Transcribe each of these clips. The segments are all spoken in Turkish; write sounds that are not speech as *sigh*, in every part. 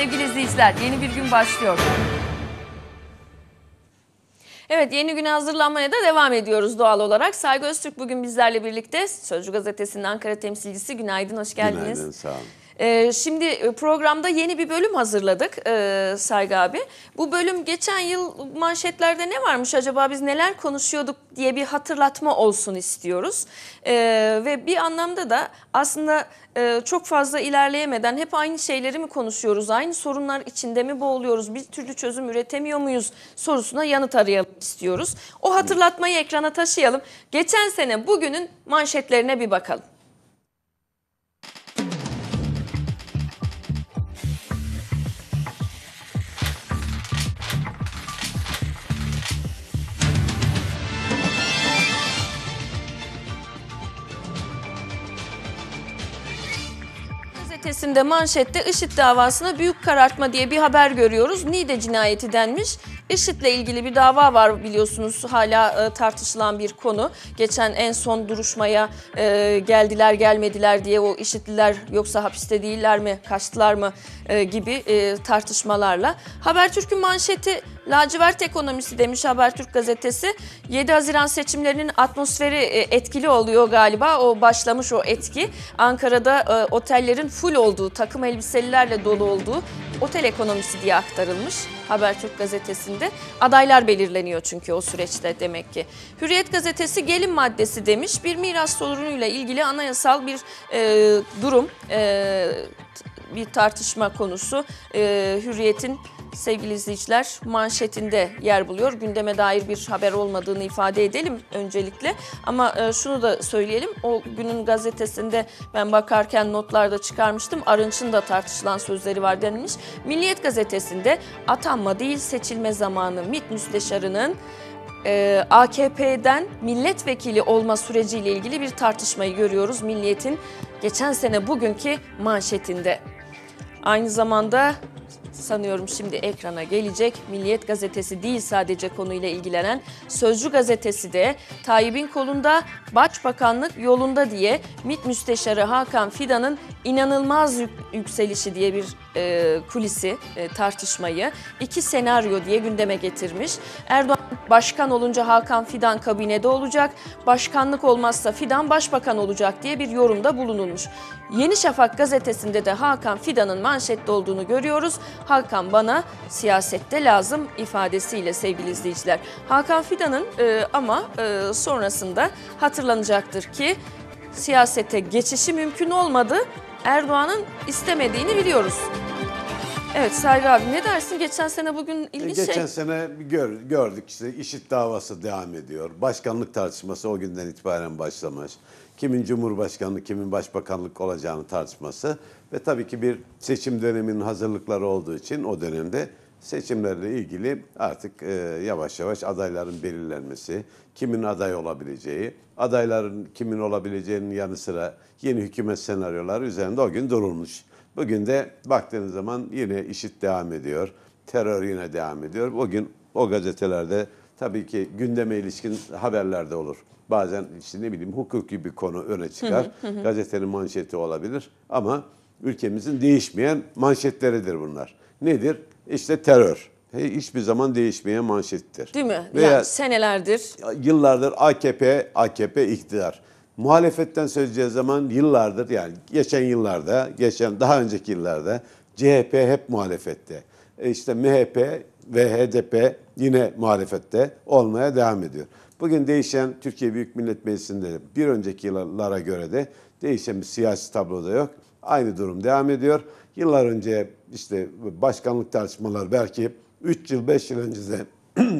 sevgili izleyiciler. Yeni bir gün başlıyor. Evet yeni güne hazırlanmaya da devam ediyoruz doğal olarak. Saygı Öztürk bugün bizlerle birlikte Sözcü Gazetesi'nin Ankara temsilcisi. Günaydın, hoş geldiniz. Günaydın, sağ olun. Ee, şimdi e, programda yeni bir bölüm hazırladık e, Saygı abi. Bu bölüm geçen yıl manşetlerde ne varmış acaba biz neler konuşuyorduk diye bir hatırlatma olsun istiyoruz. Ee, ve bir anlamda da aslında e, çok fazla ilerleyemeden hep aynı şeyleri mi konuşuyoruz, aynı sorunlar içinde mi boğuluyoruz, bir türlü çözüm üretemiyor muyuz sorusuna yanıt arayalım istiyoruz. O hatırlatmayı ekrana taşıyalım. Geçen sene bugünün manşetlerine bir bakalım. ertesinde manşette IŞİD davasına büyük karartma diye bir haber görüyoruz. Niğde cinayeti denmiş. IŞİD'le ilgili bir dava var biliyorsunuz hala e, tartışılan bir konu. Geçen en son duruşmaya e, geldiler gelmediler diye o IŞİD'liler yoksa hapiste değiller mi kaçtılar mı e, gibi e, tartışmalarla. Habertürk'ün manşeti lacivert ekonomisi demiş Habertürk gazetesi. 7 Haziran seçimlerinin atmosferi e, etkili oluyor galiba o başlamış o etki. Ankara'da e, otellerin full olduğu takım elbiselilerle dolu olduğu otel ekonomisi diye aktarılmış Habertürk gazetesinde şekilde adaylar belirleniyor çünkü o süreçte demek ki. Hürriyet gazetesi gelin maddesi demiş bir miras sorunuyla ilgili anayasal bir e, durum e, bir tartışma konusu e, Hürriyet'in sevgili izleyiciler manşetinde yer buluyor. Gündeme dair bir haber olmadığını ifade edelim öncelikle. Ama e, şunu da söyleyelim. O günün gazetesinde ben bakarken notlarda çıkarmıştım. Arınç'ın da tartışılan sözleri var denilmiş. Milliyet gazetesinde atanma değil seçilme zamanı MİT müsteşarının e, AKP'den milletvekili olma süreciyle ilgili bir tartışmayı görüyoruz. Milliyet'in geçen sene bugünkü manşetinde. Aynı zamanda sanıyorum şimdi ekrana gelecek. Milliyet gazetesi değil sadece konuyla ilgilenen. Sözcü gazetesi de Tayyip'in kolunda Başbakanlık yolunda diye MİT Müsteşarı Hakan Fidan'ın inanılmaz yük, yükselişi diye bir e, kulisi e, tartışmayı iki senaryo diye gündeme getirmiş. Erdoğan başkan olunca Hakan Fidan kabinede olacak, başkanlık olmazsa Fidan başbakan olacak diye bir yorumda bulunulmuş. Yeni Şafak gazetesinde de Hakan Fidan'ın manşette olduğunu görüyoruz. Hakan bana siyasette lazım ifadesiyle sevgili izleyiciler. Hakan Fidan'ın e, ama e, sonrasında hatırlanacaktır ki siyasete geçişi mümkün olmadı Erdoğan'ın istemediğini biliyoruz. Evet Serra abi ne dersin? Geçen sene bugün e, ilginç Geçen şey... Geçen sene gör, gördük işte işit davası devam ediyor. Başkanlık tartışması o günden itibaren başlamış. Kimin cumhurbaşkanlığı, kimin başbakanlık olacağını tartışması. Ve tabii ki bir seçim döneminin hazırlıkları olduğu için o dönemde seçimlerle ilgili artık e, yavaş yavaş adayların belirlenmesi, kimin aday olabileceği, adayların kimin olabileceğinin yanı sıra yeni hükümet senaryoları üzerinde o gün durulmuş. Bugün de baktığınız zaman yine işit devam ediyor, terör yine devam ediyor. Bugün o gazetelerde tabii ki gündeme ilişkin haberler de olur. Bazen işte ne bileyim hukuki bir konu öne çıkar. Hı Gazetenin manşeti olabilir ama ülkemizin değişmeyen manşetleridir bunlar. Nedir? İşte terör. He, hiçbir zaman değişmeye manşettir. Değil mi? Veya yani senelerdir. Yıllardır AKP, AKP iktidar. Muhalefetten söyleyeceği zaman yıllardır yani geçen yıllarda, geçen daha önceki yıllarda CHP hep muhalefette. E işte MHP ve HDP yine muhalefette olmaya devam ediyor. Bugün değişen Türkiye Büyük Millet Meclisi'nde bir önceki yıllara göre de değişen bir siyasi tabloda yok. Aynı durum devam ediyor. Yıllar önce işte başkanlık tartışmalar belki 3 yıl 5 yıl önce *clears throat*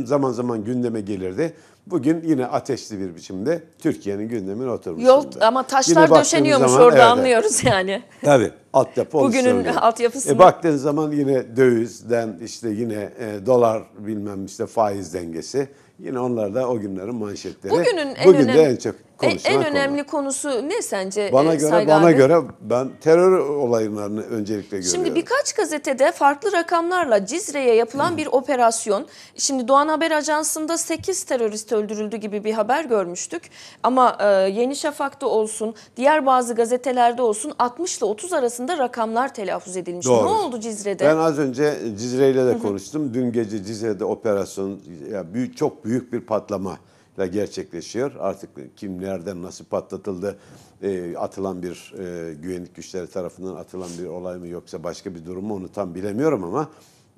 zaman zaman gündeme gelirdi. Bugün yine ateşli bir biçimde Türkiye'nin gündemine oturmuş. Yol durumda. ama taşlar döşeniyormuş zaman, orada evet, anlıyoruz yani. Tabii altyapı Bugünün altyapısını. E, baktığın zaman yine dövizden işte yine e, dolar bilmem işte faiz dengesi. Yine onlar da o günlerin manşetleri. Bugünün en Bugün önemli... de en çok konusuna e, En, en önemli konu. konusu ne sence Bana e, göre Saygı bana abi? göre ben terör olaylarını öncelikle görüyorum. Şimdi birkaç gazetede farklı rakamlarla Cizre'ye yapılan bir operasyon. Şimdi Doğan Haber Ajansı'nda 8 terörist öldürüldü gibi bir haber görmüştük. Ama e, Yeni Şafak'ta olsun, diğer bazı gazetelerde olsun 60 ile 30 arasında rakamlar telaffuz edilmiş. Doğru. Ne oldu Cizre'de? Ben az önce Cizre ile de konuştum. Dün gece Cizre'de operasyon ya büyük, çok büyük bir patlama da gerçekleşiyor. Artık kim nereden nasıl patlatıldı e, atılan bir e, güvenlik güçleri tarafından atılan bir olay mı yoksa başka bir durum mu onu tam bilemiyorum ama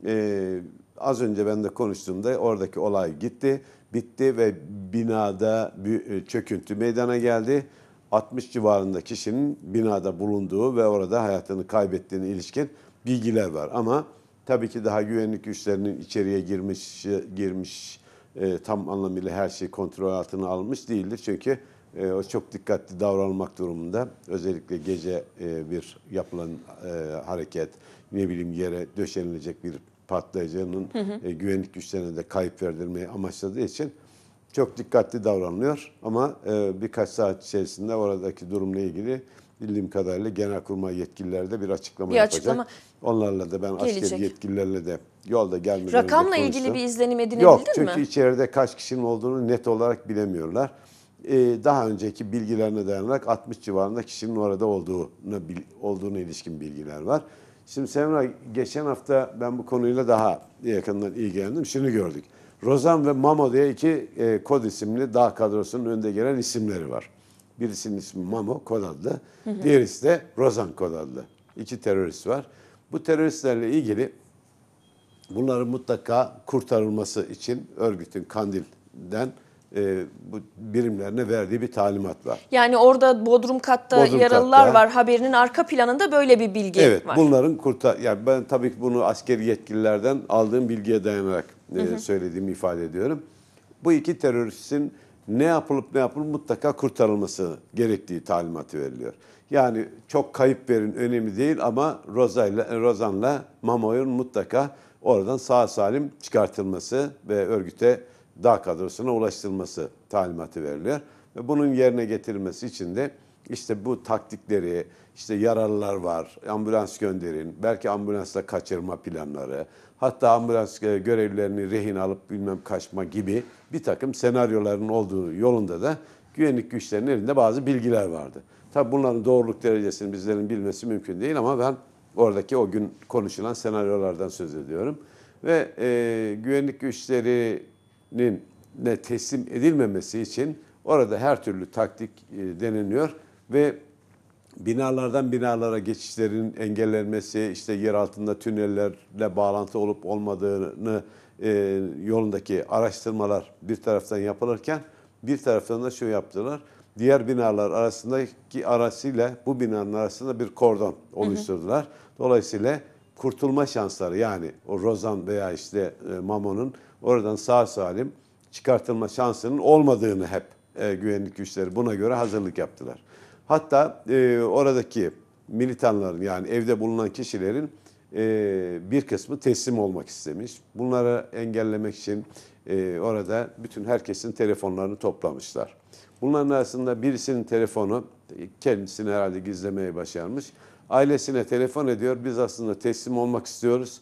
e, az önce ben de konuştuğumda oradaki olay gitti, bitti ve binada bir e, çöküntü meydana geldi. 60 civarında kişinin binada bulunduğu ve orada hayatını kaybettiğine ilişkin bilgiler var. Ama tabii ki daha güvenlik güçlerinin içeriye girmiş girmiş e, tam anlamıyla her şey kontrol altına almış değildir. Çünkü e, o çok dikkatli davranmak durumunda. Özellikle gece e, bir yapılan e, hareket, ne bileyim yere döşenilecek bir patlayıcının hı hı. E, güvenlik güçlerine de kayıp verdirmeyi amaçladığı için çok dikkatli davranılıyor. Ama e, birkaç saat içerisinde oradaki durumla ilgili bildiğim kadarıyla genelkurmay yetkilileri de bir açıklama bir yapacak. Açıklama Onlarla da ben Gelecek. askeri yetkililerle de yolda gelmeden Rakamla ilgili bir izlenim edinebildin mi? Yok çünkü içeride kaç kişinin olduğunu net olarak bilemiyorlar. Ee, daha önceki bilgilerine dayanarak 60 civarında kişinin orada olduğunu, olduğunu ilişkin bilgiler var. Şimdi Semra geçen hafta ben bu konuyla daha yakından ilgilendim. Şimdi gördük. Rozan ve Mamo diye iki e, kod isimli dağ kadrosunun önde gelen isimleri var. Birisinin ismi Mamo kod adlı, diğerisi de Rozan kod adlı. İki terörist var. Bu teröristlerle ilgili bunların mutlaka kurtarılması için örgütün Kandil'den e, bu birimlerine verdiği bir talimat var. Yani orada Bodrum katta Bodrum yaralılar katta, var. Haberinin arka planında böyle bir bilgi evet, var. Evet bunların kurtar... Yani ben tabii bunu askeri yetkililerden aldığım bilgiye dayanarak e, söylediğimi ifade ediyorum. Bu iki teröristin ne yapılıp ne yapılıp mutlaka kurtarılması gerektiği talimatı veriliyor. Yani çok kayıp verin önemli değil ama Rozan'la Mamoy'un mutlaka oradan sağ salim çıkartılması ve örgüte dağ kadrosuna ulaştırılması talimatı veriliyor. Ve bunun yerine getirilmesi için de işte bu taktikleri, işte yaralılar var, ambulans gönderin, belki ambulansla kaçırma planları, hatta ambulans e, görevlilerini rehin alıp bilmem kaçma gibi bir takım senaryoların olduğu yolunda da güvenlik güçlerinin elinde bazı bilgiler vardı. Tabi bunların doğruluk derecesini bizlerin bilmesi mümkün değil ama ben Oradaki o gün konuşulan senaryolardan söz ediyorum. Ve e, güvenlik güçlerinin ne teslim edilmemesi için orada her türlü taktik e, deneniyor ve binalardan binalara geçişlerin engellenmesi, işte yer altında tünellerle bağlantı olup olmadığını e, yolundaki araştırmalar bir taraftan yapılırken bir taraftan da şu yaptılar. Diğer binalar arasındaki arasıyla bu binanın arasında bir kordon oluşturdular. Hı hı. Dolayısıyla kurtulma şansları yani o Rozan veya işte e, Mamon'un oradan sağ salim çıkartılma şansının olmadığını hep e, güvenlik güçleri buna göre hazırlık yaptılar. Hatta e, oradaki militanların yani evde bulunan kişilerin e, bir kısmı teslim olmak istemiş. Bunları engellemek için e, orada bütün herkesin telefonlarını toplamışlar. Bunların arasında birisinin telefonu kendisini herhalde gizlemeye başarmış. Ailesine telefon ediyor. Biz aslında teslim olmak istiyoruz.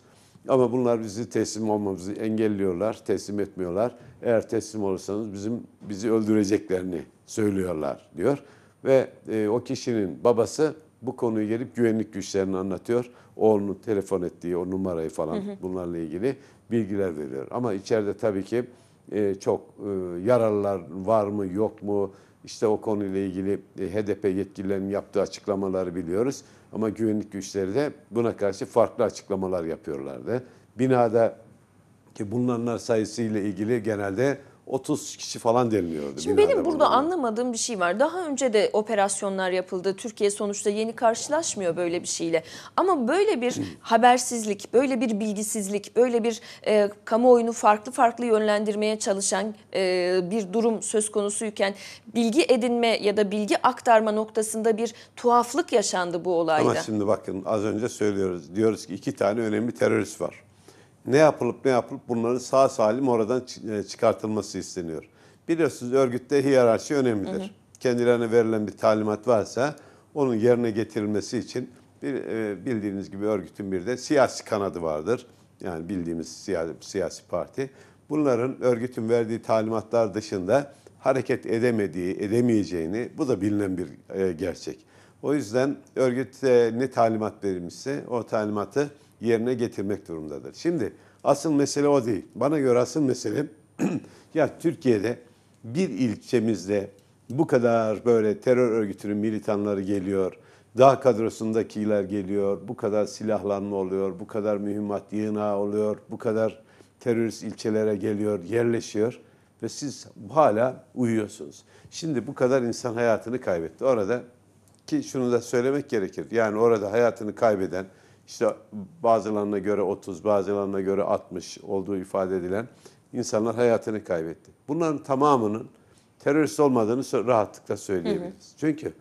Ama bunlar bizi teslim olmamızı engelliyorlar, teslim etmiyorlar. Eğer teslim olursanız bizim bizi öldüreceklerini söylüyorlar diyor. Ve e, o kişinin babası bu konuyu gelip güvenlik güçlerini anlatıyor. Oğlunun telefon ettiği o numarayı falan hı hı. bunlarla ilgili bilgiler veriyor. Ama içeride tabii ki e, çok e, yaralılar var mı yok mu işte o konuyla ilgili e, HDP yetkililerinin yaptığı açıklamaları biliyoruz. Ama güvenlik güçleri de buna karşı farklı açıklamalar yapıyorlardı. Binada ki bulunanlar sayısıyla ilgili genelde 30 kişi falan deniliyordu. Şimdi benim burada bunları. anlamadığım bir şey var. Daha önce de operasyonlar yapıldı. Türkiye sonuçta yeni karşılaşmıyor böyle bir şeyle. Ama böyle bir hmm. habersizlik, böyle bir bilgisizlik, böyle bir e, kamuoyunu farklı farklı yönlendirmeye çalışan e, bir durum söz konusuyken bilgi edinme ya da bilgi aktarma noktasında bir tuhaflık yaşandı bu olayda. Ama şimdi bakın az önce söylüyoruz. Diyoruz ki iki tane önemli terörist var ne yapılıp ne yapılıp bunların sağ salim oradan e, çıkartılması isteniyor. Biliyorsunuz örgütte hiyerarşi önemlidir. Hı hı. Kendilerine verilen bir talimat varsa onun yerine getirilmesi için bir, e, bildiğiniz gibi örgütün bir de siyasi kanadı vardır. Yani bildiğimiz siyasi, siyasi parti. Bunların örgütün verdiği talimatlar dışında hareket edemediği, edemeyeceğini bu da bilinen bir e, gerçek. O yüzden örgüt ne talimat verilmişse o talimatı yerine getirmek durumundadır. Şimdi asıl mesele o değil. Bana göre asıl mesele *clears throat* ya Türkiye'de bir ilçemizde bu kadar böyle terör örgütünün militanları geliyor, dağ kadrosundakiler geliyor, bu kadar silahlanma oluyor, bu kadar mühimmat yığına oluyor, bu kadar terörist ilçelere geliyor, yerleşiyor ve siz hala uyuyorsunuz. Şimdi bu kadar insan hayatını kaybetti. Orada ki şunu da söylemek gerekir. Yani orada hayatını kaybeden işte bazılarına göre 30, bazılarına göre 60 olduğu ifade edilen insanlar hayatını kaybetti. Bunların tamamının terörist olmadığını rahatlıkla söyleyebiliriz. Hı hı. Çünkü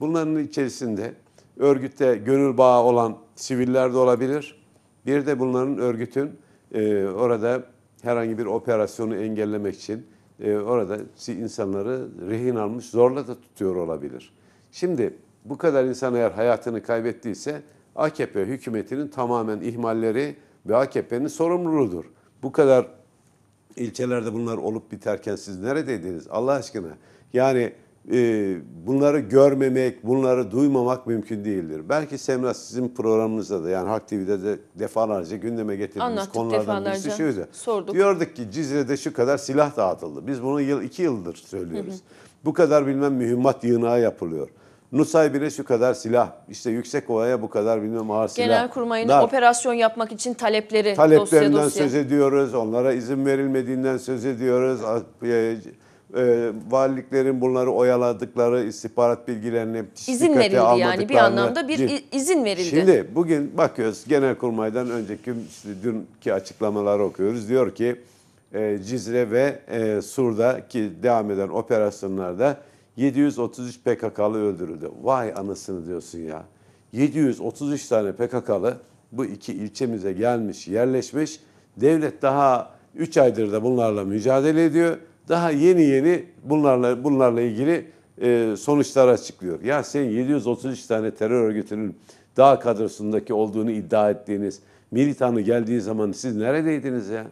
bunların içerisinde örgütte gönül bağı olan siviller de olabilir. Bir de bunların örgütün e, orada herhangi bir operasyonu engellemek için e, orada insanları rehin almış zorla da tutuyor olabilir. Şimdi bu kadar insan eğer hayatını kaybettiyse AKP hükümetinin tamamen ihmalleri ve AKP'nin sorumluluğudur. Bu kadar ilçelerde bunlar olup biterken siz neredeydiniz Allah aşkına? Yani e, bunları görmemek, bunları duymamak mümkün değildir. Belki Semra sizin programınızda da yani Halk TV'de de defalarca gündeme getirdiğimiz Anlattık konulardan birisi şuydu. Diyorduk ki Cizre'de şu kadar silah dağıtıldı. Biz bunu yıl iki yıldır söylüyoruz. Hı hı. Bu kadar bilmem mühimmat yığınağı yapılıyor. Nusaybin'e şu kadar silah, işte yüksek olaya bu kadar bilmem ağır silah. Genelkurmay'ın dar. operasyon yapmak için talepleri Taleplerinden dosya dosya. söz ediyoruz, onlara izin verilmediğinden söz ediyoruz. E, e, valiliklerin bunları oyaladıkları istihbarat bilgilerini izin dikkate verildi yani bir anlamda bir izin verildi. Şimdi bugün bakıyoruz Genelkurmay'dan önceki işte dünkü açıklamaları okuyoruz. Diyor ki e, Cizre ve e, Sur'da ki devam eden operasyonlarda 733 PKK'lı öldürüldü. Vay anasını diyorsun ya. 733 tane PKK'lı bu iki ilçemize gelmiş, yerleşmiş. Devlet daha 3 aydır da bunlarla mücadele ediyor. Daha yeni yeni bunlarla bunlarla ilgili e, sonuçlar açıklıyor. Ya sen 733 tane terör örgütünün dağ kadrosundaki olduğunu iddia ettiğiniz militanı geldiği zaman siz neredeydiniz ya?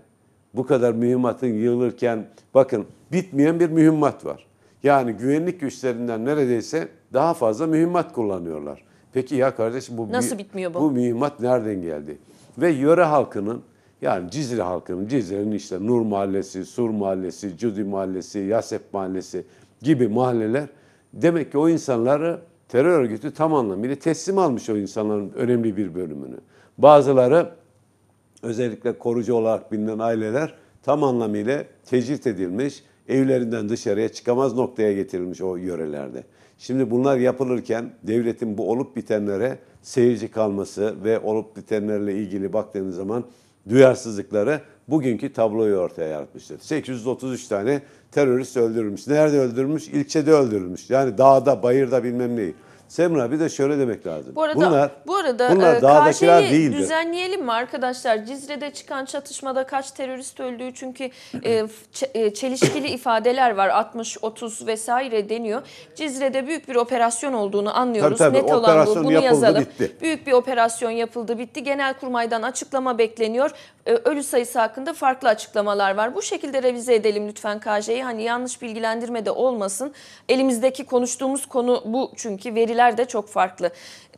Bu kadar mühimmatın yığılırken bakın bitmeyen bir mühimmat var. Yani güvenlik güçlerinden neredeyse daha fazla mühimmat kullanıyorlar. Peki ya kardeşim bu Nasıl bitmiyor bu? Bu mühimmat nereden geldi? Ve yöre halkının yani Cizre halkının, Cizre'nin işte Nur Mahallesi, Sur Mahallesi, Cudi Mahallesi, Yasep Mahallesi gibi mahalleler demek ki o insanları terör örgütü tam anlamıyla teslim almış o insanların önemli bir bölümünü. Bazıları özellikle korucu olarak bilinen aileler tam anlamıyla tecrit edilmiş, evlerinden dışarıya çıkamaz noktaya getirilmiş o yörelerde. Şimdi bunlar yapılırken devletin bu olup bitenlere seyirci kalması ve olup bitenlerle ilgili baktığınız zaman duyarsızlıkları bugünkü tabloyu ortaya yaratmıştır. 833 tane terörist öldürülmüş. Nerede öldürülmüş? İlçede öldürülmüş. Yani dağda, bayırda bilmem neyi. Semra bir de şöyle demek lazım. Bu arada, bunlar, bu arada bunlar e, dağdakiler değildir. düzenleyelim mi arkadaşlar? Cizre'de çıkan çatışmada kaç terörist öldüğü çünkü e, e çelişkili *coughs* ifadeler var. 60, 30 vesaire deniyor. Cizre'de büyük bir operasyon olduğunu anlıyoruz. Tabii, tabii, Net olan bu. Bunu yapıldı, yazalım. Bitti. Büyük bir operasyon yapıldı bitti. Genelkurmay'dan açıklama bekleniyor. E, ölü sayısı hakkında farklı açıklamalar var. Bu şekilde revize edelim lütfen KJ'yi. Hani yanlış bilgilendirme de olmasın. Elimizdeki konuştuğumuz konu bu çünkü veriler de çok farklı.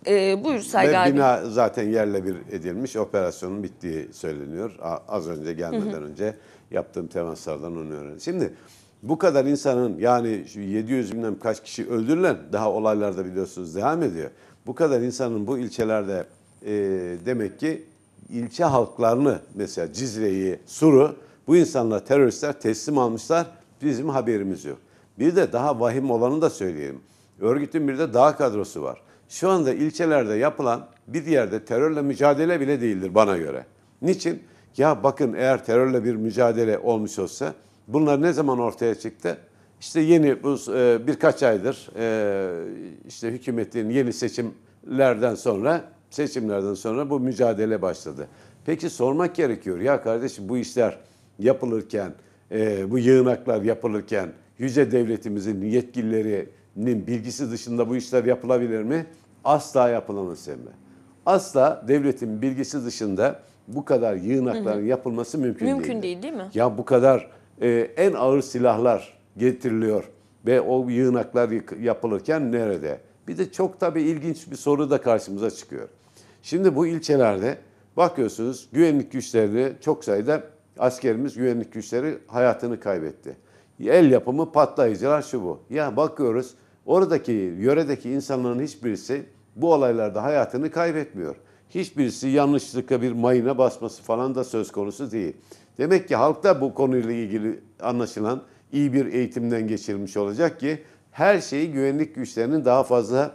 Ee, buyur Saygı abi. Bina zaten yerle bir edilmiş. Operasyonun bittiği söyleniyor. Az önce gelmeden hı hı. önce yaptığım temaslardan onu öğrendim. Şimdi bu kadar insanın yani 700 binden kaç kişi öldürülen daha olaylarda biliyorsunuz devam ediyor. Bu kadar insanın bu ilçelerde e, demek ki ilçe halklarını mesela Cizre'yi, Sur'u bu insanlar teröristler teslim almışlar. Bizim haberimiz yok. Bir de daha vahim olanı da söyleyeyim. Örgütün bir de daha kadrosu var. Şu anda ilçelerde yapılan bir yerde terörle mücadele bile değildir bana göre. Niçin? Ya bakın eğer terörle bir mücadele olmuş olsa bunlar ne zaman ortaya çıktı? İşte yeni bu e, birkaç aydır e, işte hükümetin yeni seçimlerden sonra seçimlerden sonra bu mücadele başladı. Peki sormak gerekiyor ya kardeşim bu işler yapılırken, e, bu yığınaklar yapılırken yüce devletimizin yetkililerinin bilgisi dışında bu işler yapılabilir mi? Asla yapılamaz Emre. Asla devletin bilgisi dışında bu kadar yığınakların hı hı. yapılması mümkün, mümkün değil. Mümkün değil değil mi? Ya bu kadar e, en ağır silahlar getiriliyor ve o yığınaklar yapılırken nerede? Bir de çok tabii ilginç bir soru da karşımıza çıkıyor. Şimdi bu ilçelerde bakıyorsunuz güvenlik güçleri çok sayıda askerimiz güvenlik güçleri hayatını kaybetti. El yapımı patlayıcılar şu bu. Ya bakıyoruz oradaki yöredeki insanların hiçbirisi bu olaylarda hayatını kaybetmiyor. Hiçbirisi yanlışlıkla bir mayına basması falan da söz konusu değil. Demek ki halk da bu konuyla ilgili anlaşılan iyi bir eğitimden geçirmiş olacak ki her şeyi güvenlik güçlerinin daha fazla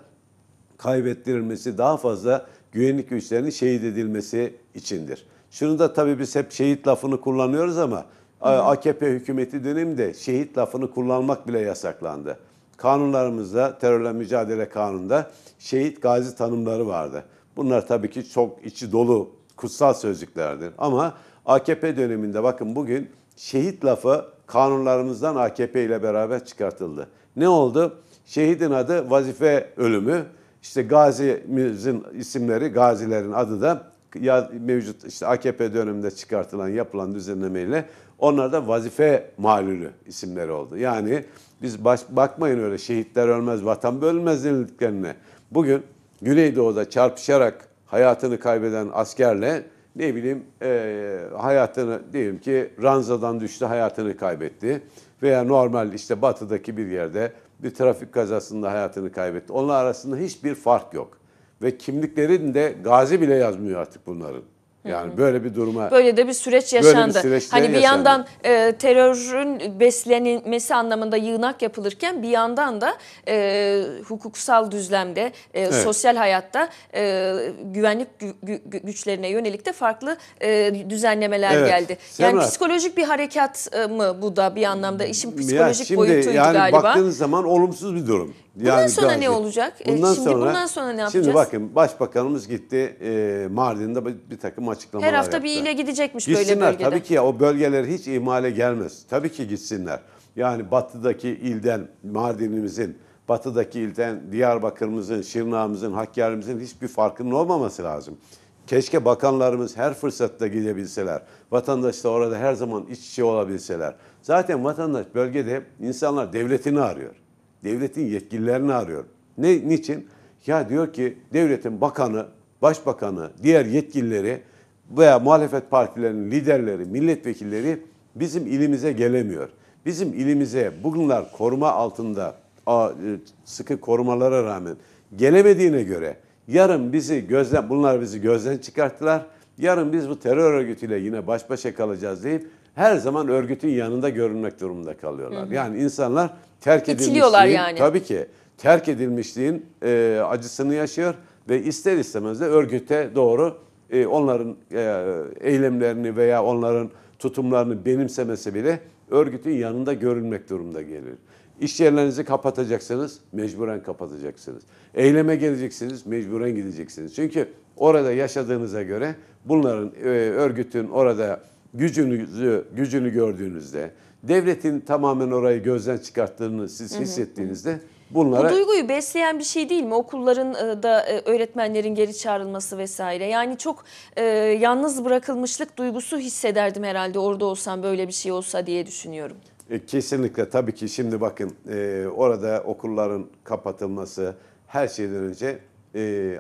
kaybettirilmesi, daha fazla güvenlik güçlerinin şehit edilmesi içindir. Şunu da tabii biz hep şehit lafını kullanıyoruz ama e, Hı. AKP hükümeti döneminde şehit lafını kullanmak bile yasaklandı. Kanunlarımızda, terörle mücadele kanununda şehit gazi tanımları vardı. Bunlar tabii ki çok içi dolu kutsal sözcüklerdir. Ama AKP döneminde bakın bugün şehit lafı kanunlarımızdan AKP ile beraber çıkartıldı. Ne oldu? Şehidin adı vazife ölümü, işte gazimizin isimleri, gazilerin adı da ya mevcut işte AKP döneminde çıkartılan yapılan düzenlemeyle onlar da vazife malülü isimleri oldu. Yani biz baş, bakmayın öyle şehitler ölmez, vatan bölmez denildiklerine. Bugün Güneydoğu'da çarpışarak hayatını kaybeden askerle ne bileyim e, hayatını diyelim ki ranzadan düştü hayatını kaybetti veya normal işte batıdaki bir yerde bir trafik kazasında hayatını kaybetti. Onlar arasında hiçbir fark yok. Ve kimliklerinde gazi bile yazmıyor artık bunların. Yani böyle bir duruma böyle de bir süreç yaşandı. Bir süreç hani bir yaşandı. yandan e, terörün beslenmesi anlamında yığınak yapılırken bir yandan da e, hukuksal düzlemde, e, evet. sosyal hayatta e, güvenlik güçlerine yönelik de farklı e, düzenlemeler evet. geldi. Yani Semra, psikolojik bir harekat e, mı bu da bir anlamda işin psikolojik ya şimdi, boyutuydu yani galiba. baktığınız zaman olumsuz bir durum. Yani bundan sonra ne olacak? E, bundan şimdi sonra, bundan sonra ne yapacağız? Şimdi bakın başbakanımız gitti e, Mardin'de bir takım açıklamalar yaptı. Her hafta yaptı. bir ile gidecekmiş gitsinler, böyle bölgede. Tabii ki ya, o bölgeler hiç imale gelmez. Tabii ki gitsinler. Yani batıdaki ilden Mardin'imizin, batıdaki ilden Diyarbakır'ımızın, Şırnağ'ımızın, Hakkari'mizin hiçbir farkının olmaması lazım. Keşke bakanlarımız her fırsatta gidebilseler. Vatandaşla orada her zaman iç içe olabilseler. Zaten vatandaş bölgede insanlar devletini arıyor. Devletin yetkililerini arıyorum. Ne, niçin? Ya diyor ki devletin bakanı, başbakanı, diğer yetkilileri veya muhalefet partilerinin liderleri, milletvekilleri bizim ilimize gelemiyor. Bizim ilimize bugünler koruma altında e, sıkı korumalara rağmen gelemediğine göre yarın bizi gözden bunlar bizi gözden çıkarttılar. Yarın biz bu terör örgütüyle yine baş başa kalacağız deyip her zaman örgütün yanında görünmek durumunda kalıyorlar. Hı hı. Yani insanlar terk edilmişliğin yani. tabii ki terk edilmişliğin e, acısını yaşıyor ve ister istemez de örgüte doğru e, onların e, eylemlerini veya onların tutumlarını benimsemesi bile örgütün yanında görülmek durumunda gelir. İş yerlerinizi kapatacaksınız, mecburen kapatacaksınız. Eyleme geleceksiniz, mecburen gideceksiniz. Çünkü orada yaşadığınıza göre bunların e, örgütün orada gücünü gücünü gördüğünüzde devletin tamamen orayı gözden çıkarttığını siz hissettiğinizde bunlara... Bu duyguyu besleyen bir şey değil mi? Okulların e, da e, öğretmenlerin geri çağrılması vesaire. Yani çok e, yalnız bırakılmışlık duygusu hissederdim herhalde orada olsam böyle bir şey olsa diye düşünüyorum. kesinlikle tabii ki şimdi bakın orada okulların kapatılması her şeyden önce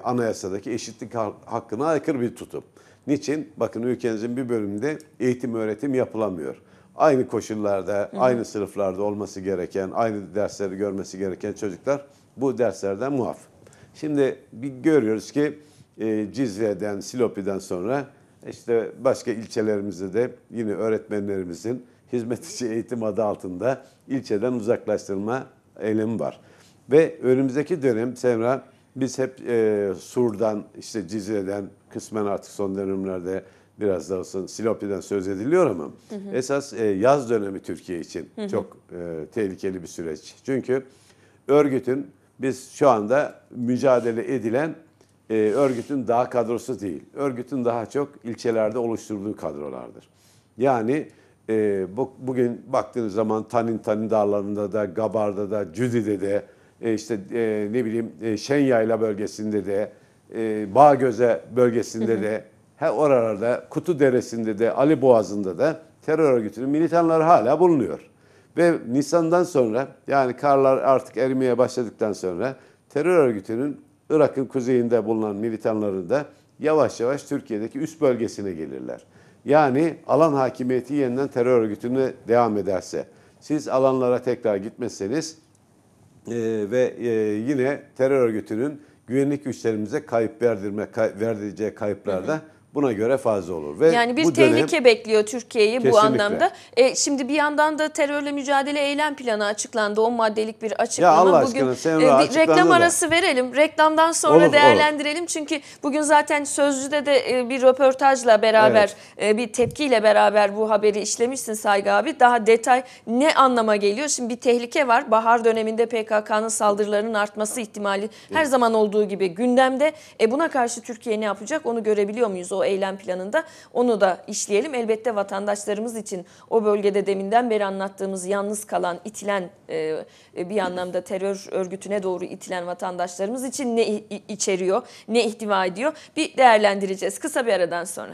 anayasadaki eşitlik hakkına aykırı bir tutum. Niçin? Bakın ülkenizin bir bölümünde eğitim öğretim yapılamıyor aynı koşullarda, Hı-hı. aynı sınıflarda olması gereken, aynı dersleri görmesi gereken çocuklar bu derslerden muaf. Şimdi bir görüyoruz ki e, Cizre'den, Silopi'den sonra işte başka ilçelerimizde de yine öğretmenlerimizin hizmetçi *laughs* eğitim adı altında ilçeden uzaklaştırılma eylemi var. Ve önümüzdeki dönem Semra biz hep e, Sur'dan, işte Cizre'den, kısmen artık son dönemlerde biraz da olsun Silopi'den söz ediliyor ama hı hı. esas e, yaz dönemi Türkiye için hı hı. çok e, tehlikeli bir süreç. Çünkü örgütün biz şu anda mücadele edilen e, örgütün daha kadrosu değil. Örgütün daha çok ilçelerde oluşturduğu kadrolardır. Yani e, bu, bugün baktığınız zaman Tanin Tanin dağlarında da, Gabar'da da, Cüdi'de de, e, işte e, ne bileyim e, Şenyayla bölgesinde de, e, Bağgöze bölgesinde hı hı. de he oralarda Kutu Deresi'nde de Ali Boğazı'nda da terör örgütünün militanları hala bulunuyor. Ve Nisan'dan sonra yani karlar artık erimeye başladıktan sonra terör örgütünün Irak'ın kuzeyinde bulunan militanları da yavaş yavaş Türkiye'deki üst bölgesine gelirler. Yani alan hakimiyeti yeniden terör örgütüne devam ederse, siz alanlara tekrar gitmeseniz e, ve e, yine terör örgütünün güvenlik güçlerimize kayıp verdirme, kay, verdireceği kayıplarda hı hı buna göre fazla olur. Ve yani bir bu tehlike bekliyor Türkiye'yi bu anlamda. E, şimdi bir yandan da terörle mücadele eylem planı açıklandı. 10 maddelik bir açıklama. Ya Allah bugün aşkına, e, bir reklam da. arası verelim. Reklamdan sonra olur, değerlendirelim. Olur. Çünkü bugün zaten Sözcü'de de e, bir röportajla beraber evet. e, bir tepkiyle beraber bu haberi işlemişsin Saygı abi. Daha detay ne anlama geliyor? Şimdi bir tehlike var. Bahar döneminde PKK'nın saldırılarının artması ihtimali her evet. zaman olduğu gibi gündemde. E, buna karşı Türkiye ne yapacak? Onu görebiliyor muyuz? O eylem planında onu da işleyelim. Elbette vatandaşlarımız için o bölgede deminden beri anlattığımız yalnız kalan, itilen e, e, bir anlamda terör örgütüne doğru itilen vatandaşlarımız için ne içeriyor, ne ihtiva ediyor bir değerlendireceğiz kısa bir aradan sonra.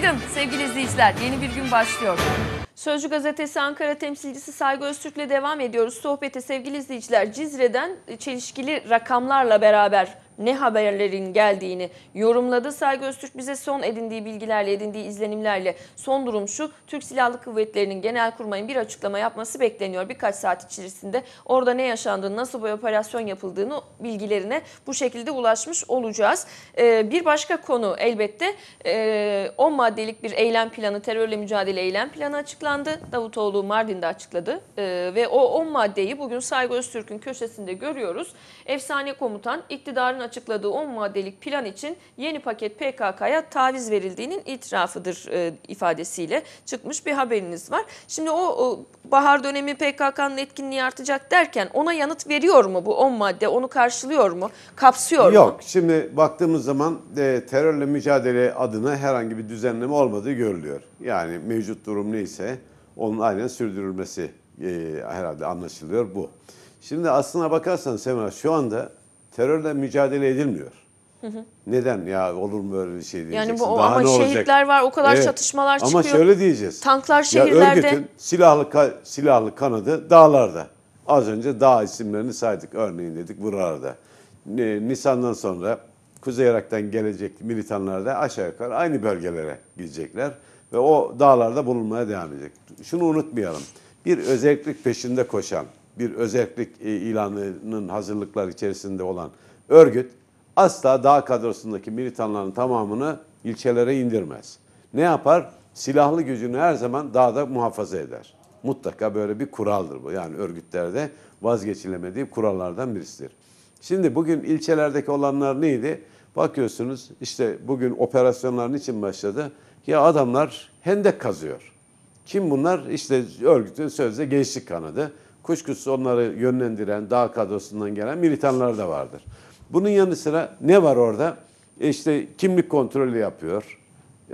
Günaydın sevgili izleyiciler. Yeni bir gün başlıyor. Sözcü gazetesi Ankara temsilcisi Saygı ile devam ediyoruz. Sohbete sevgili izleyiciler Cizre'den çelişkili rakamlarla beraber ne haberlerin geldiğini yorumladı. Saygı Öztürk bize son edindiği bilgilerle, edindiği izlenimlerle son durum şu. Türk Silahlı Kuvvetleri'nin genel kurmayın bir açıklama yapması bekleniyor. Birkaç saat içerisinde orada ne yaşandığını, nasıl bir operasyon yapıldığını bilgilerine bu şekilde ulaşmış olacağız. Ee, bir başka konu elbette 10 e, ee, maddelik bir eylem planı, terörle mücadele eylem planı açıklandı. Davutoğlu Mardin'de açıkladı e, ve o 10 maddeyi bugün Saygı Öztürk'ün köşesinde görüyoruz. Efsane komutan iktidarın açıkladığı 10 maddelik plan için yeni paket PKK'ya taviz verildiğinin itirafıdır e, ifadesiyle çıkmış bir haberiniz var. Şimdi o, o bahar dönemi PKK'nın etkinliği artacak derken ona yanıt veriyor mu bu 10 madde? Onu karşılıyor mu? Kapsıyor Yok, mu? Yok. Şimdi baktığımız zaman e, terörle mücadele adına herhangi bir düzenleme olmadığı görülüyor. Yani mevcut durum neyse onun aynen sürdürülmesi e, herhalde anlaşılıyor bu. Şimdi aslına bakarsan Semra şu anda terörle mücadele edilmiyor. Hı hı. Neden ya olur mu öyle bir şey diyeceksin. Yani bu Daha ama ne şehitler var o kadar evet. çatışmalar çıkıyor. Ama şöyle diyeceğiz. Tanklar şehirlerde. Ya örgütün silahlı, silahlı kanadı dağlarda. Az önce dağ isimlerini saydık. Örneğin dedik buralarda. Nisan'dan sonra Kuzey Irak'tan gelecek militanlar da aşağı yukarı aynı bölgelere gidecekler. Ve o dağlarda bulunmaya devam edecek. Şunu unutmayalım. Bir özellik peşinde koşan, bir özellik e, ilanının hazırlıklar içerisinde olan örgüt asla dağ kadrosundaki militanların tamamını ilçelere indirmez. Ne yapar? Silahlı gücünü her zaman dağda muhafaza eder. Mutlaka böyle bir kuraldır bu. Yani örgütlerde vazgeçilemediği kurallardan birisidir. Şimdi bugün ilçelerdeki olanlar neydi? Bakıyorsunuz işte bugün operasyonların için başladı? Ya adamlar hendek kazıyor. Kim bunlar? İşte örgütün sözde gençlik kanadı. Kuşkusuz onları yönlendiren, dağ kadrosundan gelen militanlar da vardır. Bunun yanı sıra ne var orada? E işte kimlik kontrolü yapıyor.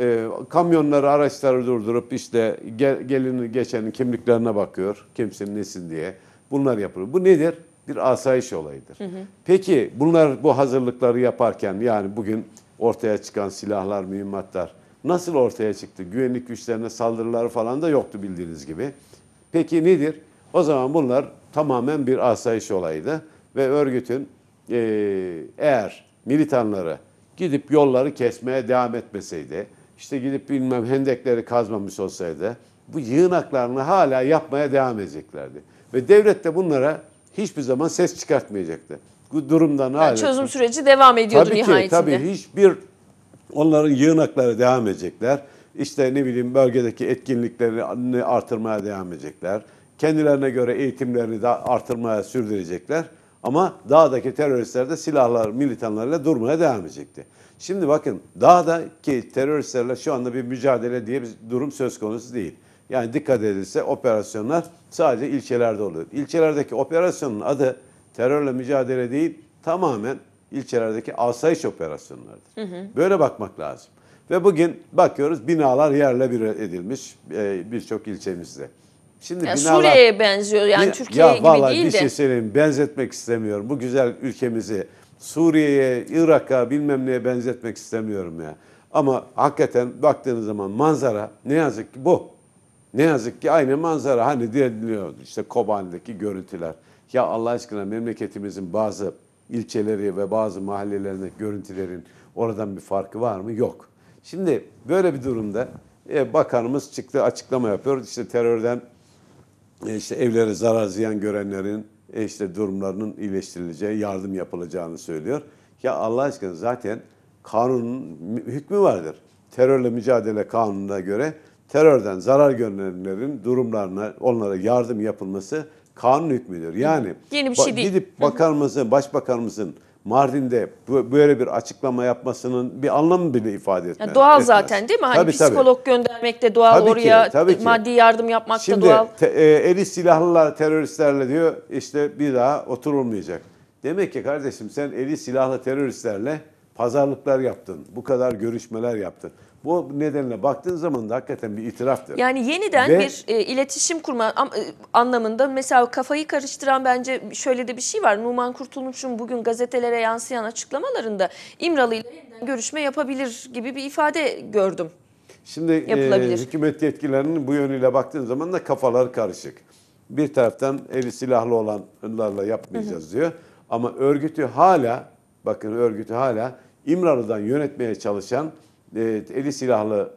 E, kamyonları, araçları durdurup işte gel, gelini geçenin kimliklerine bakıyor. Kimsin, nesin diye. Bunlar yapılıyor. Bu nedir? Bir asayiş olayıdır. Hı hı. Peki bunlar bu hazırlıkları yaparken yani bugün ortaya çıkan silahlar, mühimmatlar nasıl ortaya çıktı? Güvenlik güçlerine saldırıları falan da yoktu bildiğiniz gibi. Peki nedir? O zaman bunlar tamamen bir asayiş olayıydı ve örgütün e, eğer militanları gidip yolları kesmeye devam etmeseydi, işte gidip bilmem hendekleri kazmamış olsaydı bu yığınaklarını hala yapmaya devam edeceklerdi. Ve devlet de bunlara hiçbir zaman ses çıkartmayacaktı. Bu durumdan yani hala... Çözüm süreci devam ediyordu tabii nihayetinde. Ki, tabii hiçbir onların yığınakları devam edecekler. İşte ne bileyim bölgedeki etkinliklerini artırmaya devam edecekler. Kendilerine göre eğitimlerini de artırmaya sürdürecekler. Ama dağdaki teröristler de silahlar, militanlarla durmaya devam edecekti. Şimdi bakın dağdaki teröristlerle şu anda bir mücadele diye bir durum söz konusu değil. Yani dikkat edilse operasyonlar sadece ilçelerde oluyor. İlçelerdeki operasyonun adı terörle mücadele değil tamamen ilçelerdeki asayiş operasyonlarıdır. Hı hı. Böyle bakmak lazım. Ve bugün bakıyoruz binalar yerle bir edilmiş e, birçok ilçemizde. Şimdi yani binalar, Suriye'ye benziyor yani bin, ya gibi değil de. bir şey benzetmek istemiyorum. Bu güzel ülkemizi Suriye'ye, Irak'a bilmem neye benzetmek istemiyorum ya. Ama hakikaten baktığınız zaman manzara ne yazık ki bu. Ne yazık ki aynı manzara hani deniliyor işte Kobani'deki görüntüler. Ya Allah aşkına memleketimizin bazı ilçeleri ve bazı mahallelerinde görüntülerin oradan bir farkı var mı? Yok. Şimdi böyle bir durumda e, bakanımız çıktı açıklama yapıyor. İşte terörden e, işte evlere zarar ziyan görenlerin e, işte durumlarının iyileştirileceği, yardım yapılacağını söylüyor. Ya Allah aşkına zaten kanunun hükmü vardır. Terörle mücadele kanununa göre terörden zarar görenlerin durumlarına onlara yardım yapılması kanun hükmüdür. Yani Yeni bir şey değil. gidip bakanımızın, başbakanımızın Mardin'de böyle bir açıklama yapmasının bir anlamı bile ifade etmez. Yani doğal etmez. zaten değil mi? Hani tabii, psikolog tabii. göndermek de doğal tabii oraya ki, tabii ki. maddi yardım yapmak Şimdi, da doğal. Şimdi e, eli silahlılar teröristlerle diyor işte bir daha oturulmayacak. Demek ki kardeşim sen eli silahlı teröristlerle pazarlıklar yaptın. Bu kadar görüşmeler yaptın. O nedenle baktığın zaman da hakikaten bir itiraftır. Yani yeniden Ve, bir e, iletişim kurma e, anlamında mesela kafayı karıştıran bence şöyle de bir şey var. Numan Kurtulmuş'un bugün gazetelere yansıyan açıklamalarında İmralı ile görüşme yapabilir gibi bir ifade gördüm. Şimdi e, hükümet yetkilerinin bu yönüyle baktığın zaman da kafalar karışık. Bir taraftan eli silahlı olanlarla yapmayacağız hı hı. diyor. Ama örgütü hala, bakın örgütü hala İmralı'dan yönetmeye çalışan Evet, eli silahlı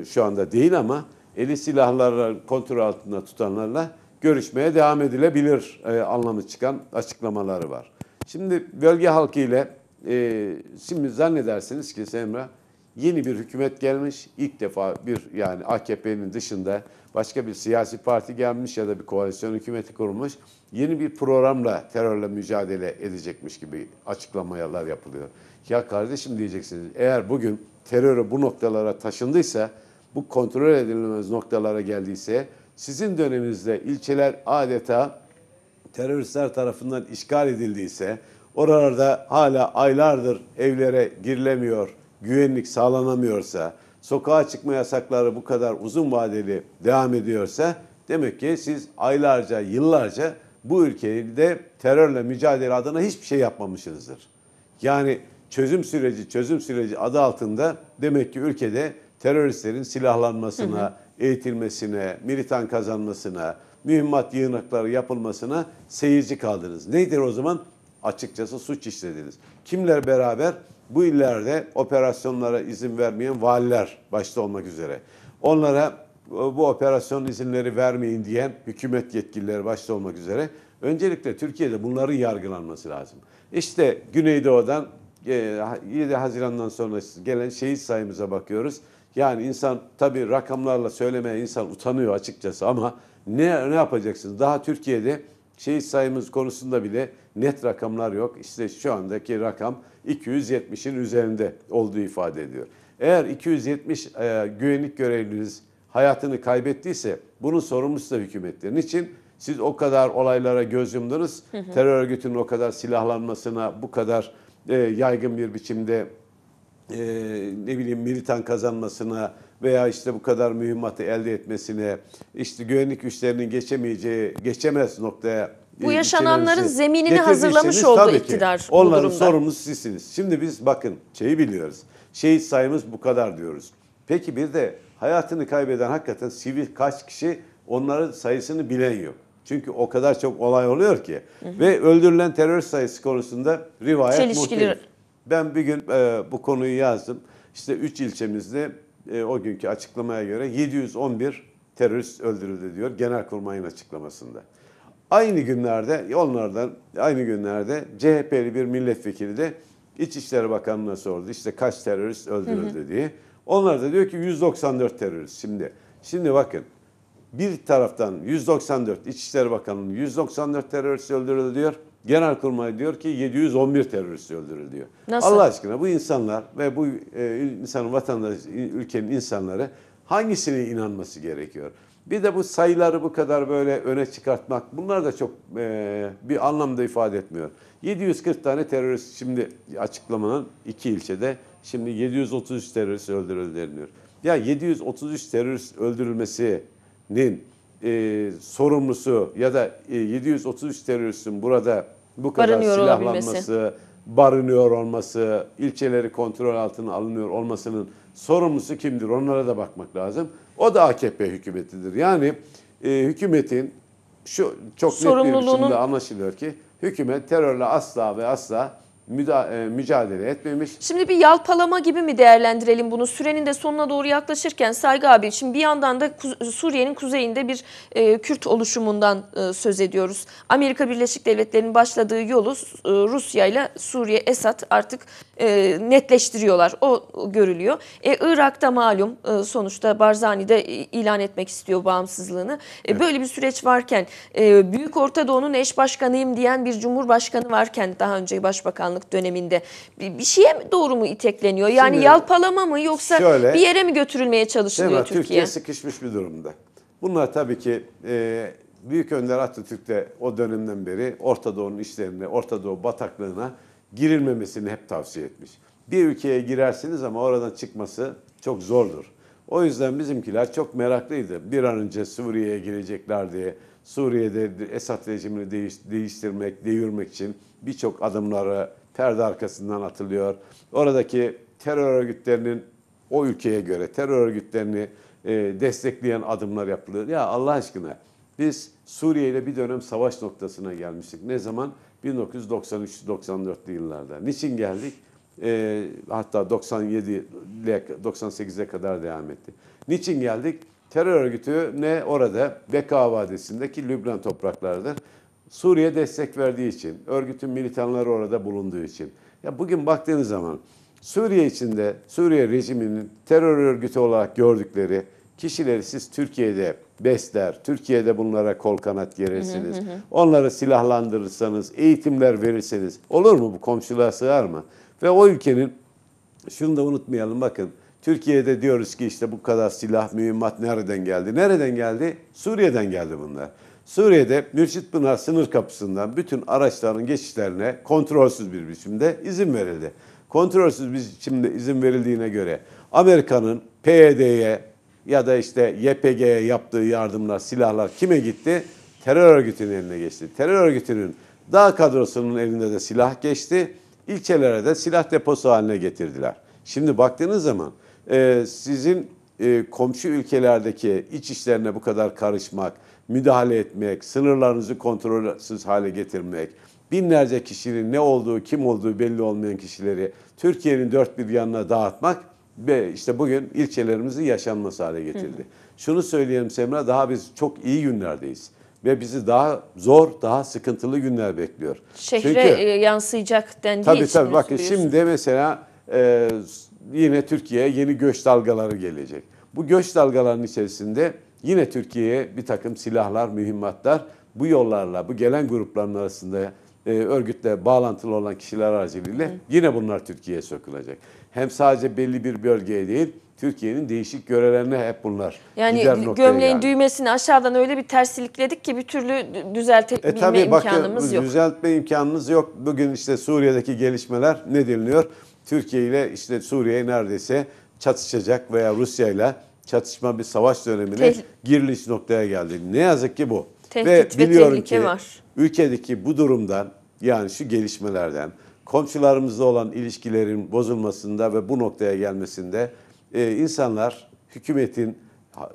e, şu anda değil ama eli silahları kontrol altında tutanlarla görüşmeye devam edilebilir e, anlamı çıkan açıklamaları var. Şimdi bölge halkı ile e, şimdi zannedersiniz ki Semra yeni bir hükümet gelmiş. İlk defa bir yani AKP'nin dışında başka bir siyasi parti gelmiş ya da bir koalisyon hükümeti kurulmuş. Yeni bir programla terörle mücadele edecekmiş gibi açıklamalar yapılıyor. Ya kardeşim diyeceksiniz eğer bugün terörü bu noktalara taşındıysa, bu kontrol edilemez noktalara geldiyse, sizin döneminizde ilçeler adeta teröristler tarafından işgal edildiyse, oralarda hala aylardır evlere girilemiyor, güvenlik sağlanamıyorsa, sokağa çıkma yasakları bu kadar uzun vadeli devam ediyorsa, demek ki siz aylarca, yıllarca bu ülkede terörle mücadele adına hiçbir şey yapmamışsınızdır. Yani çözüm süreci, çözüm süreci adı altında demek ki ülkede teröristlerin silahlanmasına, hı hı. eğitilmesine, militan kazanmasına, mühimmat yığınakları yapılmasına seyirci kaldınız. Nedir o zaman? Açıkçası suç işlediniz. Kimler beraber? Bu illerde operasyonlara izin vermeyen valiler başta olmak üzere. Onlara bu operasyon izinleri vermeyin diyen hükümet yetkilileri başta olmak üzere. Öncelikle Türkiye'de bunların yargılanması lazım. İşte Güneydoğu'dan 7 ee, Haziran'dan sonra gelen şehit sayımıza bakıyoruz. Yani insan tabii rakamlarla söylemeye insan utanıyor açıkçası ama ne ne yapacaksınız? Daha Türkiye'de şehit sayımız konusunda bile net rakamlar yok. İşte şu andaki rakam 270'in üzerinde olduğu ifade ediyor. Eğer 270 e, güvenlik görevliniz hayatını kaybettiyse bunun sorumlusu da hükümetlerin. için siz o kadar olaylara göz yumdunuz, terör örgütünün o kadar silahlanmasına, bu kadar e, yaygın bir biçimde e, ne bileyim militan kazanmasına veya işte bu kadar mühimmatı elde etmesine, işte güvenlik güçlerinin geçemeyeceği, geçemez noktaya e, bu yaşananların zeminini hazırlamış oldu iktidar ki, onların Onların sorumlusu sizsiniz. Şimdi biz bakın şeyi biliyoruz. Şehit sayımız bu kadar diyoruz. Peki bir de hayatını kaybeden hakikaten sivil kaç kişi onların sayısını bilen yok. Çünkü o kadar çok olay oluyor ki. Hı hı. Ve öldürülen terörist sayısı konusunda rivayet muhtelif. Ben bir gün e, bu konuyu yazdım. İşte 3 ilçemizde e, o günkü açıklamaya göre 711 terörist öldürüldü diyor Genelkurmay'ın açıklamasında. Aynı günlerde onlardan aynı günlerde CHP'li bir milletvekili de İçişleri Bakanlığı'na sordu. İşte kaç terörist öldürüldü hı hı. diye. Onlar da diyor ki 194 terörist şimdi. Şimdi bakın bir taraftan 194 İçişleri Bakanı'nın 194 terörist öldürüldü diyor. Genelkurmay diyor ki 711 terörist öldürüldü diyor. Nasıl? Allah aşkına bu insanlar ve bu e, insanın vatandaş ülkenin insanları hangisine inanması gerekiyor? Bir de bu sayıları bu kadar böyle öne çıkartmak bunlar da çok e, bir anlamda ifade etmiyor. 740 tane terörist şimdi açıklamanın iki ilçede şimdi 733 terörist öldürüldü deniliyor. Ya 733 terörist öldürülmesi nin e, sorumlusu ya da e, 733 teröristin burada bu kadar barınıyor silahlanması, barınıyor olması, ilçeleri kontrol altına alınıyor olmasının sorumlusu kimdir? Onlara da bakmak lazım. O da AKP hükümetidir. Yani e, hükümetin şu çok net bir biçimde anlaşılıyor ki hükümet terörle asla ve asla e, mücadele etmemiş. Şimdi bir yalpalama gibi mi değerlendirelim bunu? Sürenin de sonuna doğru yaklaşırken Saygı abi şimdi bir yandan da Suriye'nin kuzeyinde bir e, Kürt oluşumundan e, söz ediyoruz. Amerika Birleşik Devletleri'nin başladığı yolu e, Rusya ile Suriye Esad artık e, netleştiriyorlar. O görülüyor. E, Irak'ta malum e, sonuçta Barzani de ilan etmek istiyor bağımsızlığını. E, evet. Böyle bir süreç varken e, Büyük Orta Doğu'nun eş başkanıyım diyen bir cumhurbaşkanı varken daha önce başbakanlık başkanlık döneminde bir şeye doğru mu itekleniyor? Yani Şimdi, yalpalama mı yoksa şöyle, bir yere mi götürülmeye çalışılıyor Türkiye? Türkiye sıkışmış bir durumda. Bunlar tabii ki e, Büyük Önder Atatürk de o dönemden beri Orta Doğu'nun işlerine, Orta Doğu bataklığına girilmemesini hep tavsiye etmiş. Bir ülkeye girersiniz ama oradan çıkması çok zordur. O yüzden bizimkiler çok meraklıydı. Bir an önce Suriye'ye girecekler diye. Suriye'de Esad rejimini değiş, değiştirmek, devirmek için birçok adımlara perde arkasından atılıyor. Oradaki terör örgütlerinin o ülkeye göre terör örgütlerini e, destekleyen adımlar yapılıyor. Ya Allah aşkına biz Suriye ile bir dönem savaş noktasına gelmiştik. Ne zaman? 1993-94'lü yıllarda. Niçin geldik? E, hatta 97 ile 98'e kadar devam etti. Niçin geldik? Terör örgütü ne orada Beka Vadisi'ndeki Lübnan topraklarıdır. Suriye destek verdiği için, örgütün militanları orada bulunduğu için. Ya bugün baktığınız zaman Suriye içinde Suriye rejiminin terör örgütü olarak gördükleri kişileri siz Türkiye'de besler, Türkiye'de bunlara kol kanat gerirsiniz. Onları silahlandırırsanız, eğitimler verirseniz olur mu bu komşuluğa sığar mı? Ve o ülkenin şunu da unutmayalım bakın. Türkiye'de diyoruz ki işte bu kadar silah, mühimmat nereden geldi? Nereden geldi? Suriye'den geldi bunlar. Suriye'de Mürşit Pınar sınır kapısından bütün araçların geçişlerine kontrolsüz bir biçimde izin verildi. Kontrolsüz bir biçimde izin verildiğine göre Amerika'nın PYD'ye ya da işte YPG'ye yaptığı yardımlar, silahlar kime gitti? Terör örgütünün eline geçti. Terör örgütünün dağ kadrosunun elinde de silah geçti. İlçelere de silah deposu haline getirdiler. Şimdi baktığınız zaman e, sizin e, komşu ülkelerdeki iç işlerine bu kadar karışmak, müdahale etmek, sınırlarınızı kontrolsüz hale getirmek, binlerce kişinin ne olduğu, kim olduğu belli olmayan kişileri Türkiye'nin dört bir yanına dağıtmak ve işte bugün ilçelerimizi yaşanması hale getirdi. Hı hı. Şunu söyleyelim Semra, daha biz çok iyi günlerdeyiz ve bizi daha zor, daha sıkıntılı günler bekliyor. Şehre Çünkü, e, yansıyacak dendiği tabii, için Tabii tabii bakın şimdi mesela e, yine Türkiye'ye yeni göç dalgaları gelecek. Bu göç dalgalarının içerisinde yine Türkiye'ye bir takım silahlar, mühimmatlar bu yollarla, bu gelen grupların arasında e, örgütle bağlantılı olan kişiler aracılığıyla yine bunlar Türkiye'ye sokulacak. Hem sadece belli bir bölgeye değil, Türkiye'nin değişik yörelerine hep bunlar. Yani gömleğin yani. düğmesini aşağıdan öyle bir tersilikledik ki bir türlü düzeltebilme e tabii, imkanımız bakın, yok. Düzeltme imkanımız yok. Bugün işte Suriye'deki gelişmeler ne deniliyor? Türkiye ile işte Suriye neredeyse çatışacak veya Rusya ile çatışma bir savaş dönemine Tehl- giriliş noktaya geldi. Ne yazık ki bu. Tehdit ve, ve biliyorum ki var. ülkedeki bu durumdan yani şu gelişmelerden komşularımızla olan ilişkilerin bozulmasında ve bu noktaya gelmesinde e, insanlar hükümetin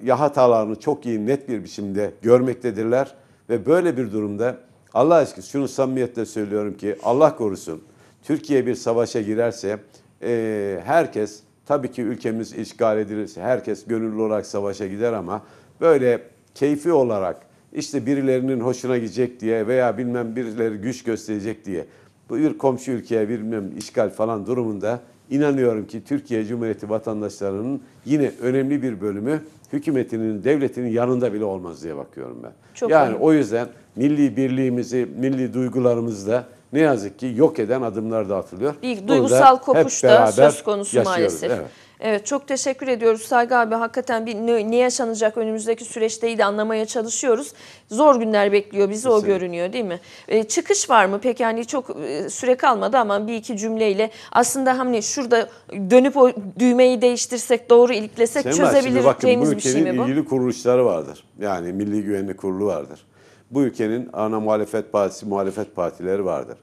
ya hatalarını çok iyi net bir biçimde görmektedirler ve böyle bir durumda Allah aşkına şunu samimiyetle söylüyorum ki Allah korusun Türkiye bir savaşa girerse e, herkes tabii ki ülkemiz işgal edilirse herkes gönüllü olarak savaşa gider ama böyle keyfi olarak işte birilerinin hoşuna gidecek diye veya bilmem birileri güç gösterecek diye bu bir komşu ülkeye bilmem işgal falan durumunda inanıyorum ki Türkiye Cumhuriyeti vatandaşlarının yine önemli bir bölümü hükümetinin, devletinin yanında bile olmaz diye bakıyorum ben. Çok yani önemli. o yüzden milli birliğimizi, milli duygularımızı da ne yazık ki yok eden adımlar da atılıyor. Bir duygusal kopuş da söz konusu yaşıyoruz. maalesef. Evet. Evet çok teşekkür ediyoruz Saygı abi. Hakikaten bir ne, yaşanacak önümüzdeki süreçteyi de anlamaya çalışıyoruz. Zor günler bekliyor bizi Kesinlikle. o görünüyor değil mi? E, çıkış var mı? Peki hani çok e, süre kalmadı ama bir iki cümleyle aslında hani şurada dönüp o düğmeyi değiştirsek doğru iliklesek Sema, çözebileceğimiz bir şey mi bu? Bu ülkenin ilgili kuruluşları vardır. Yani Milli Güvenlik Kurulu vardır. Bu ülkenin ana muhalefet partisi, muhalefet partileri vardır.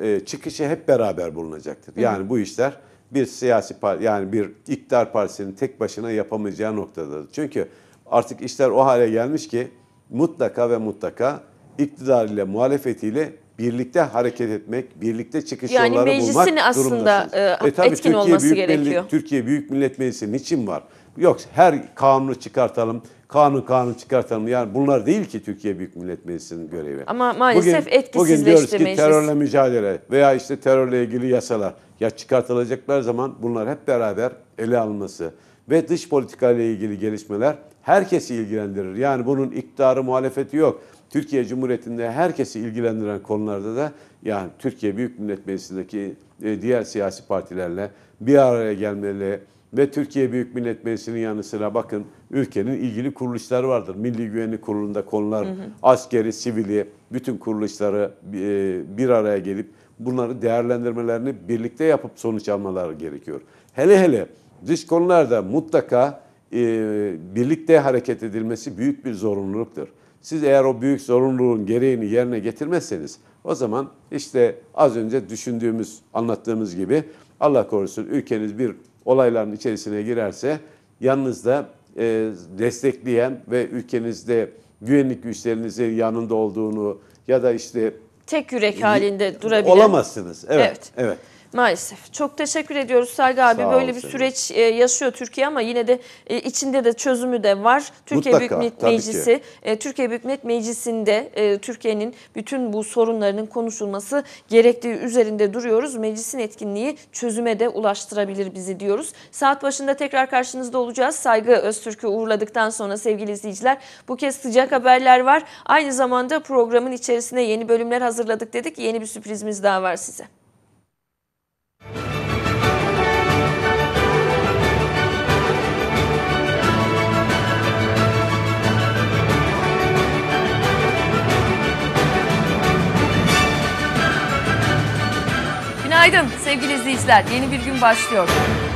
E, çıkışı hep beraber bulunacaktır. Yani bu işler bir siyasi parti, yani bir iktidar partisinin tek başına yapamayacağı noktadadır. Çünkü artık işler o hale gelmiş ki mutlaka ve mutlaka iktidar ile muhalefetiyle birlikte hareket etmek, birlikte çıkış yani yolları bulmak durumundasınız. Yani meclisin aslında e, e, tabii etkin Türkiye olması Büyük gerekiyor. Millet, Türkiye Büyük Millet Meclisi niçin var? Yok her kanunu çıkartalım, kanun kanun çıkartalım. Yani bunlar değil ki Türkiye Büyük Millet Meclisi'nin görevi. Ama maalesef bugün, etkisizleşti Bugün diyoruz ki meclis. terörle mücadele veya işte terörle ilgili yasalar. Ya çıkartılacaklar zaman bunlar hep beraber ele alınması ve dış politika ile ilgili gelişmeler herkesi ilgilendirir. Yani bunun iktidarı muhalefeti yok. Türkiye Cumhuriyeti'nde herkesi ilgilendiren konularda da yani Türkiye Büyük Millet Meclisi'ndeki e, diğer siyasi partilerle bir araya gelmeli ve Türkiye Büyük Millet Meclisi'nin yanı sıra bakın ülkenin ilgili kuruluşları vardır. Milli Güvenlik Kurulu'nda konular, hı hı. askeri, sivili, bütün kuruluşları e, bir araya gelip bunları değerlendirmelerini birlikte yapıp sonuç almaları gerekiyor. Hele hele dış konularda mutlaka e, birlikte hareket edilmesi büyük bir zorunluluktur. Siz eğer o büyük zorunluluğun gereğini yerine getirmezseniz o zaman işte az önce düşündüğümüz, anlattığımız gibi Allah korusun ülkeniz bir olayların içerisine girerse yalnız da e, destekleyen ve ülkenizde güvenlik güçlerinizin yanında olduğunu ya da işte tek yürek halinde durabilen olamazsınız. Evet. Evet. evet. Maalesef. Çok teşekkür ediyoruz Sergi abi. Sağ Böyle bir senin. süreç e, yaşıyor Türkiye ama yine de e, içinde de çözümü de var. Türkiye Mutlaka, Büyük Millet Meclisi, e, Türkiye Büyük Millet Meclisi'nde e, Türkiye'nin bütün bu sorunlarının konuşulması gerektiği üzerinde duruyoruz. Meclisin etkinliği çözüme de ulaştırabilir bizi diyoruz. Saat başında tekrar karşınızda olacağız. Saygı Öztürk'ü uğurladıktan sonra sevgili izleyiciler bu kez sıcak haberler var. Aynı zamanda programın içerisine yeni bölümler hazırladık dedik. Yeni bir sürprizimiz daha var size. Günaydın sevgili izleyiciler. Yeni bir gün başlıyor.